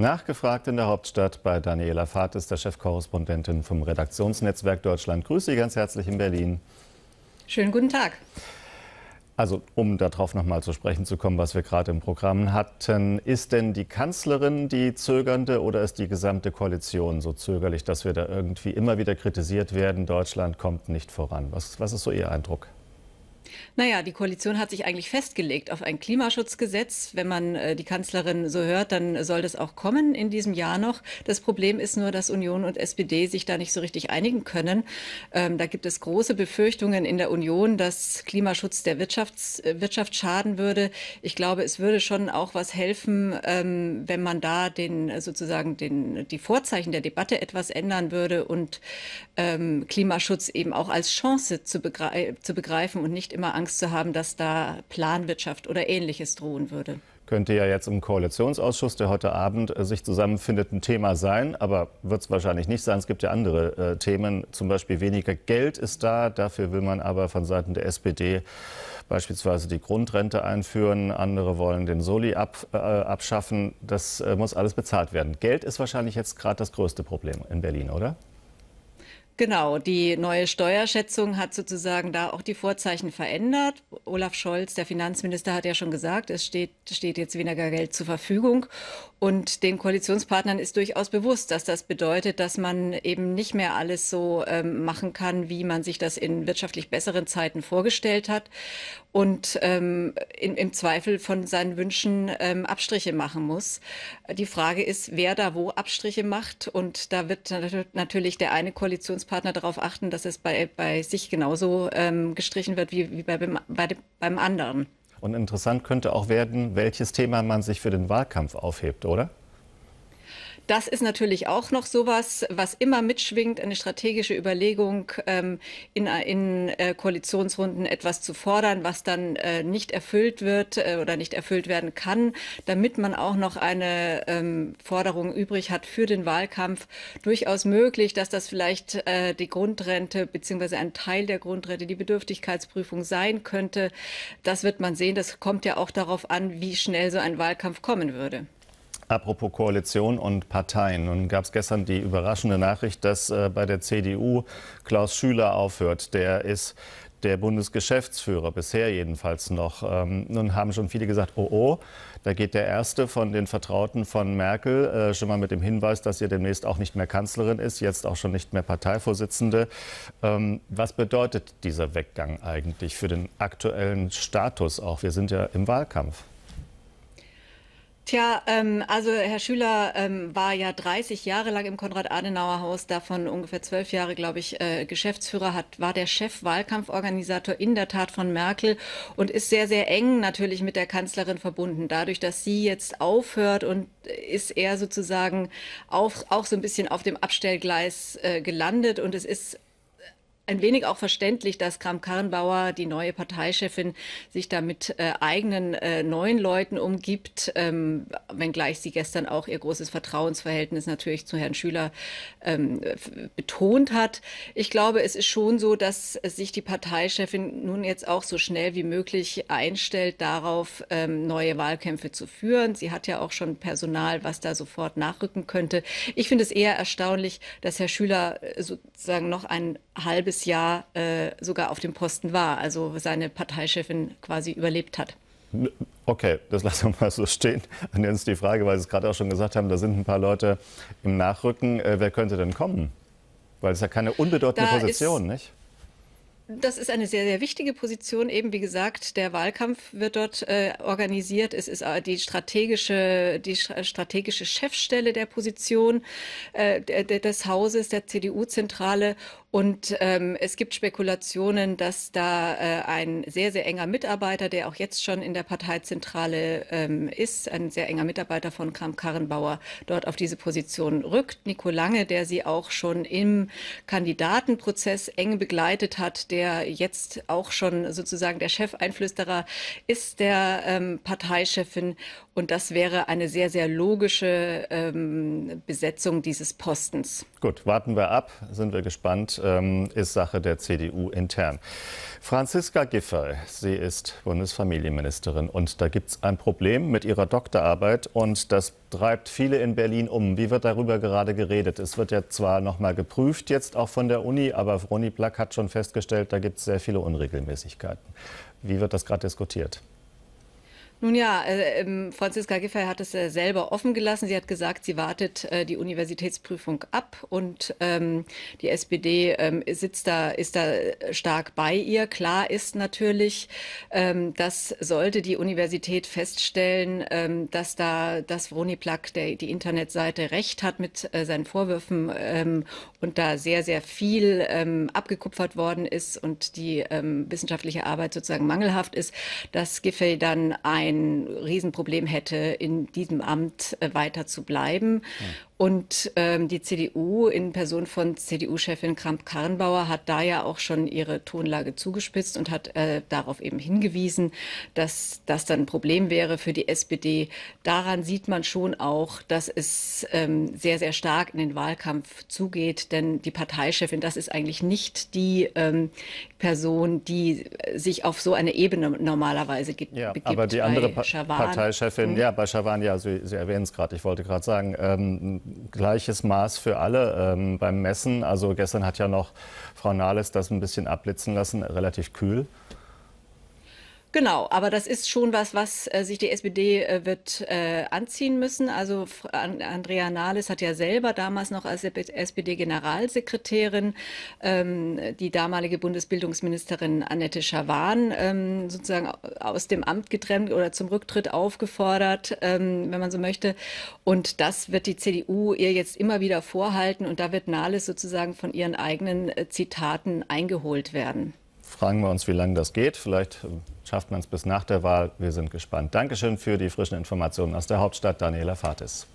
Nachgefragt in der Hauptstadt bei Daniela Fahrt ist der Chefkorrespondentin vom Redaktionsnetzwerk Deutschland. Grüße Sie ganz herzlich in Berlin. Schönen guten Tag. Also, um darauf nochmal zu sprechen zu kommen, was wir gerade im Programm hatten, ist denn die Kanzlerin die Zögernde oder ist die gesamte Koalition so zögerlich, dass wir da irgendwie immer wieder kritisiert werden, Deutschland kommt nicht voran? Was, was ist so Ihr Eindruck? Naja, die Koalition hat sich eigentlich festgelegt auf ein Klimaschutzgesetz. Wenn man äh, die Kanzlerin so hört, dann soll das auch kommen in diesem Jahr noch. Das Problem ist nur, dass Union und SPD sich da nicht so richtig einigen können. Ähm, da gibt es große Befürchtungen in der Union, dass Klimaschutz der Wirtschafts-, äh, Wirtschaft schaden würde. Ich glaube, es würde schon auch was helfen, ähm, wenn man da den äh, sozusagen den, die Vorzeichen der Debatte etwas ändern würde und ähm, Klimaschutz eben auch als Chance zu, begre zu begreifen und nicht immer immer Angst zu haben, dass da Planwirtschaft oder ähnliches drohen würde. Könnte ja jetzt im Koalitionsausschuss, der heute Abend äh, sich zusammenfindet, ein Thema sein, aber wird es wahrscheinlich nicht sein. Es gibt ja andere äh, Themen, zum Beispiel weniger Geld ist da, dafür will man aber von Seiten der SPD beispielsweise die Grundrente einführen, andere wollen den Soli ab, äh, abschaffen, das äh, muss alles bezahlt werden. Geld ist wahrscheinlich jetzt gerade das größte Problem in Berlin, oder? Genau, die neue Steuerschätzung hat sozusagen da auch die Vorzeichen verändert. Olaf Scholz, der Finanzminister, hat ja schon gesagt, es steht, steht jetzt weniger Geld zur Verfügung. Und den Koalitionspartnern ist durchaus bewusst, dass das bedeutet, dass man eben nicht mehr alles so ähm, machen kann, wie man sich das in wirtschaftlich besseren Zeiten vorgestellt hat und ähm, in, im Zweifel von seinen Wünschen ähm, Abstriche machen muss. Die Frage ist, wer da wo Abstriche macht. Und da wird natürlich der eine Koalitionspartner Geschäftspartner darauf achten, dass es bei, bei sich genauso ähm, gestrichen wird wie, wie bei, bei, beim anderen. Und interessant könnte auch werden, welches Thema man sich für den Wahlkampf aufhebt, oder? Das ist natürlich auch noch sowas, was immer mitschwingt, eine strategische Überlegung ähm, in, in äh, Koalitionsrunden etwas zu fordern, was dann äh, nicht erfüllt wird äh, oder nicht erfüllt werden kann, damit man auch noch eine ähm, Forderung übrig hat für den Wahlkampf. Durchaus möglich, dass das vielleicht äh, die Grundrente bzw. ein Teil der Grundrente die Bedürftigkeitsprüfung sein könnte. Das wird man sehen. Das kommt ja auch darauf an, wie schnell so ein Wahlkampf kommen würde. Apropos Koalition und Parteien. Nun gab es gestern die überraschende Nachricht, dass äh, bei der CDU Klaus Schüler aufhört. Der ist der Bundesgeschäftsführer, bisher jedenfalls noch. Ähm, nun haben schon viele gesagt, oh oh, da geht der erste von den Vertrauten von Merkel, äh, schon mal mit dem Hinweis, dass ihr demnächst auch nicht mehr Kanzlerin ist, jetzt auch schon nicht mehr Parteivorsitzende. Ähm, was bedeutet dieser Weggang eigentlich für den aktuellen Status auch? Wir sind ja im Wahlkampf. Tja, ähm, also Herr Schüler ähm, war ja 30 Jahre lang im Konrad-Adenauer-Haus, davon ungefähr zwölf Jahre, glaube ich, äh, Geschäftsführer, hat, war der Chef-Wahlkampforganisator in der Tat von Merkel und ist sehr, sehr eng natürlich mit der Kanzlerin verbunden. Dadurch, dass sie jetzt aufhört und ist er sozusagen auf, auch so ein bisschen auf dem Abstellgleis äh, gelandet und es ist ein wenig auch verständlich, dass Kram-Karrenbauer, die neue Parteichefin, sich da mit äh, eigenen äh, neuen Leuten umgibt, ähm, wenngleich sie gestern auch ihr großes Vertrauensverhältnis natürlich zu Herrn Schüler ähm, betont hat. Ich glaube, es ist schon so, dass sich die Parteichefin nun jetzt auch so schnell wie möglich einstellt, darauf ähm, neue Wahlkämpfe zu führen. Sie hat ja auch schon Personal, was da sofort nachrücken könnte. Ich finde es eher erstaunlich, dass Herr Schüler äh, sozusagen noch ein halbes Jahr äh, sogar auf dem Posten war, also seine Parteichefin quasi überlebt hat. Okay, das lassen wir mal so stehen. An uns die Frage, weil Sie es gerade auch schon gesagt haben, da sind ein paar Leute im Nachrücken. Äh, wer könnte denn kommen? Weil es ja keine unbedeutende da Position, ist, nicht? Das ist eine sehr, sehr wichtige Position. Eben wie gesagt, der Wahlkampf wird dort äh, organisiert. Es ist äh, die strategische, die strategische Chefstelle der Position äh, des Hauses, der CDU-Zentrale. Und ähm, es gibt Spekulationen, dass da äh, ein sehr, sehr enger Mitarbeiter, der auch jetzt schon in der Parteizentrale ähm, ist, ein sehr enger Mitarbeiter von Kram Karrenbauer, dort auf diese Position rückt. Nico Lange, der sie auch schon im Kandidatenprozess eng begleitet hat, der jetzt auch schon sozusagen der Chefeinflüsterer ist der ähm, Parteichefin. Und das wäre eine sehr, sehr logische ähm, Besetzung dieses Postens. Gut, warten wir ab, sind wir gespannt ähm, ist Sache der CDU intern. Franziska Giffey, sie ist Bundesfamilienministerin und da gibt es ein Problem mit ihrer Doktorarbeit und das treibt viele in Berlin um. Wie wird darüber gerade geredet? Es wird ja zwar noch mal geprüft, jetzt auch von der Uni, aber Ronny Black hat schon festgestellt, da gibt es sehr viele Unregelmäßigkeiten. Wie wird das gerade diskutiert? Nun ja, äh, ähm, Franziska Giffey hat es äh, selber offen gelassen. Sie hat gesagt, sie wartet äh, die Universitätsprüfung ab und ähm, die SPD ähm, sitzt da, ist da äh, stark bei ihr. Klar ist natürlich, ähm, dass sollte die Universität feststellen, ähm, dass da, dass Roni Plack, der, die Internetseite, recht hat mit äh, seinen Vorwürfen ähm, und da sehr, sehr viel ähm, abgekupfert worden ist und die wissenschaftliche Arbeit sozusagen mangelhaft ist, dass Giffey dann ein ein Riesenproblem hätte, in diesem Amt äh, weiter zu bleiben. Ja. Und ähm, die CDU in Person von CDU-Chefin Kramp-Karrenbauer hat da ja auch schon ihre Tonlage zugespitzt und hat äh, darauf eben hingewiesen, dass das dann ein Problem wäre für die SPD. Daran sieht man schon auch, dass es ähm, sehr, sehr stark in den Wahlkampf zugeht, denn die Parteichefin, das ist eigentlich nicht die ähm, Person, die sich auf so eine Ebene normalerweise gibt. Ja, begibt aber die andere pa Parteichefin, mhm. ja, bei Schawan, ja, Sie, Sie erwähnen es gerade, ich wollte gerade sagen, ähm, gleiches Maß für alle ähm, beim Messen. Also gestern hat ja noch Frau Nahles das ein bisschen abblitzen lassen, relativ kühl. Genau, aber das ist schon was, was äh, sich die SPD äh, wird äh, anziehen müssen. Also Andrea Nahles hat ja selber damals noch als SPD-Generalsekretärin ähm, die damalige Bundesbildungsministerin Annette Schawan ähm, sozusagen aus dem Amt getrennt oder zum Rücktritt aufgefordert, ähm, wenn man so möchte. Und das wird die CDU ihr jetzt immer wieder vorhalten und da wird Nahles sozusagen von ihren eigenen äh, Zitaten eingeholt werden fragen wir uns, wie lange das geht. Vielleicht ähm, schafft man es bis nach der Wahl. Wir sind gespannt. Dankeschön für die frischen Informationen aus der Hauptstadt, Daniela Fates.